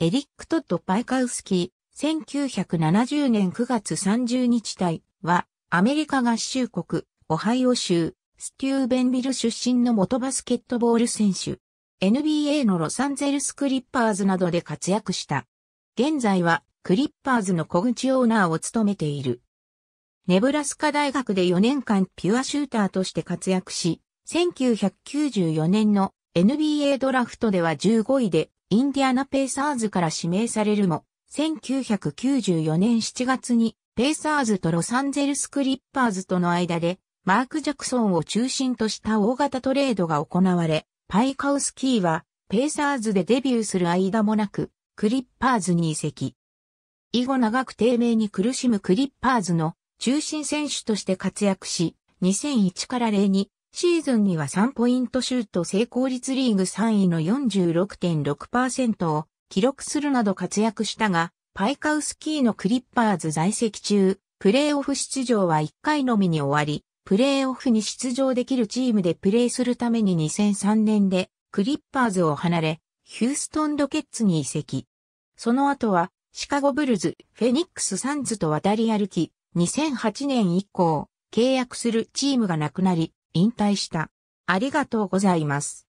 エリック・トッド・パイカウスキー、1970年9月30日隊は、アメリカ合衆国、オハイオ州、ステューベンビル出身の元バスケットボール選手。NBA のロサンゼルスクリッパーズなどで活躍した。現在は、クリッパーズの小口オーナーを務めている。ネブラスカ大学で4年間ピュアシューターとして活躍し、1994年の NBA ドラフトでは15位でインディアナペイサーズから指名されるも、1994年7月にペイサーズとロサンゼルスクリッパーズとの間で、マーク・ジャクソンを中心とした大型トレードが行われ、パイカウスキーは、ペイサーズでデビューする間もなく、クリッパーズに移籍。以後長く低迷に苦しむクリッパーズの中心選手として活躍し、2001から0にシーズンには3ポイントシュート成功率リーグ3位の46.6%を記録するなど活躍したが、パイカウスキーのクリッパーズ在籍中、プレーオフ出場は1回のみに終わり、プレーオフに出場できるチームでプレーするために2003年でクリッパーズを離れ、ヒューストンロケッツに移籍。その後は、シカゴブルズ、フェニックスサンズと渡り歩き、2008年以降、契約するチームがなくなり、引退した。ありがとうございます。